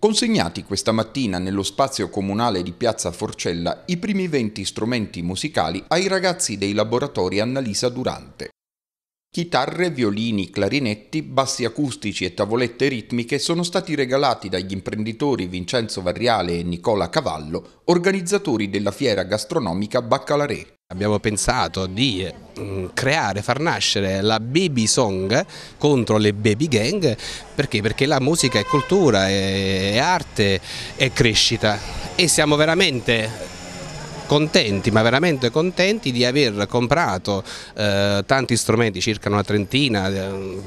Consegnati questa mattina nello spazio comunale di Piazza Forcella i primi 20 strumenti musicali ai ragazzi dei laboratori Annalisa Durante. Chitarre, violini, clarinetti, bassi acustici e tavolette ritmiche sono stati regalati dagli imprenditori Vincenzo Varriale e Nicola Cavallo, organizzatori della fiera gastronomica Baccalare. Abbiamo pensato di mm, creare, far nascere la baby song contro le baby gang perché? Perché la musica è cultura, è arte, è crescita e siamo veramente contenti, ma veramente contenti di aver comprato eh, tanti strumenti, circa una trentina, eh,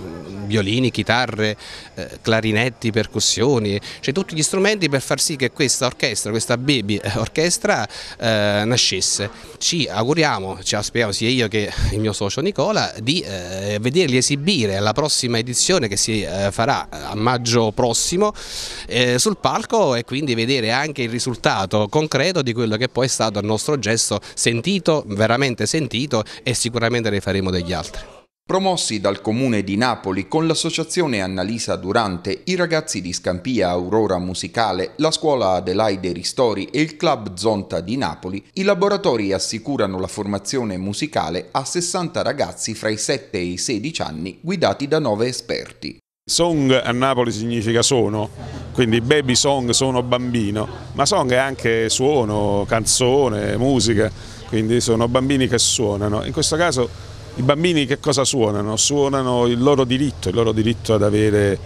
violini, chitarre, eh, clarinetti, percussioni, cioè tutti gli strumenti per far sì che questa orchestra, questa baby eh, orchestra eh, nascesse. Ci auguriamo, ci auspichiamo sia io che il mio socio Nicola di eh, vederli esibire alla prossima edizione che si farà a maggio prossimo sul palco e quindi vedere anche il risultato concreto di quello che poi è stato a nostro gesto sentito, veramente sentito e sicuramente ne faremo degli altri. Promossi dal comune di Napoli con l'associazione Annalisa Durante, i ragazzi di Scampia Aurora Musicale, la scuola Adelaide Ristori e il club Zonta di Napoli, i laboratori assicurano la formazione musicale a 60 ragazzi fra i 7 e i 16 anni guidati da 9 esperti. Song a Napoli significa sono quindi baby song sono bambino, ma song è anche suono, canzone, musica, quindi sono bambini che suonano. In questo caso i bambini che cosa suonano? Suonano il loro diritto, il loro diritto ad avere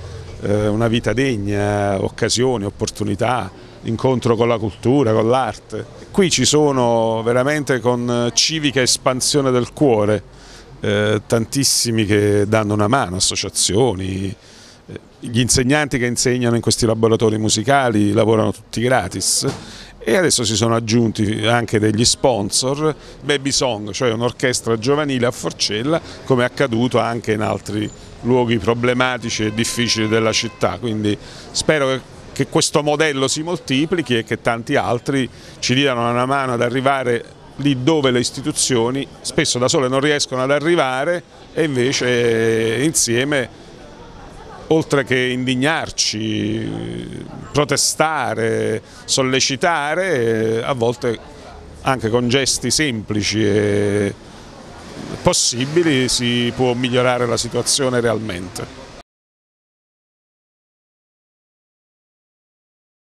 eh, una vita degna, occasioni, opportunità, incontro con la cultura, con l'arte. Qui ci sono veramente con eh, civica espansione del cuore, eh, tantissimi che danno una mano, associazioni, eh, gli insegnanti che insegnano in questi laboratori musicali lavorano tutti gratis e adesso si sono aggiunti anche degli sponsor, Baby Song, cioè un'orchestra giovanile a Forcella, come è accaduto anche in altri luoghi problematici e difficili della città, quindi spero che questo modello si moltiplichi e che tanti altri ci diano una mano ad arrivare lì dove le istituzioni spesso da sole non riescono ad arrivare e invece eh, insieme oltre che indignarci, protestare, sollecitare, a volte anche con gesti semplici e possibili si può migliorare la situazione realmente.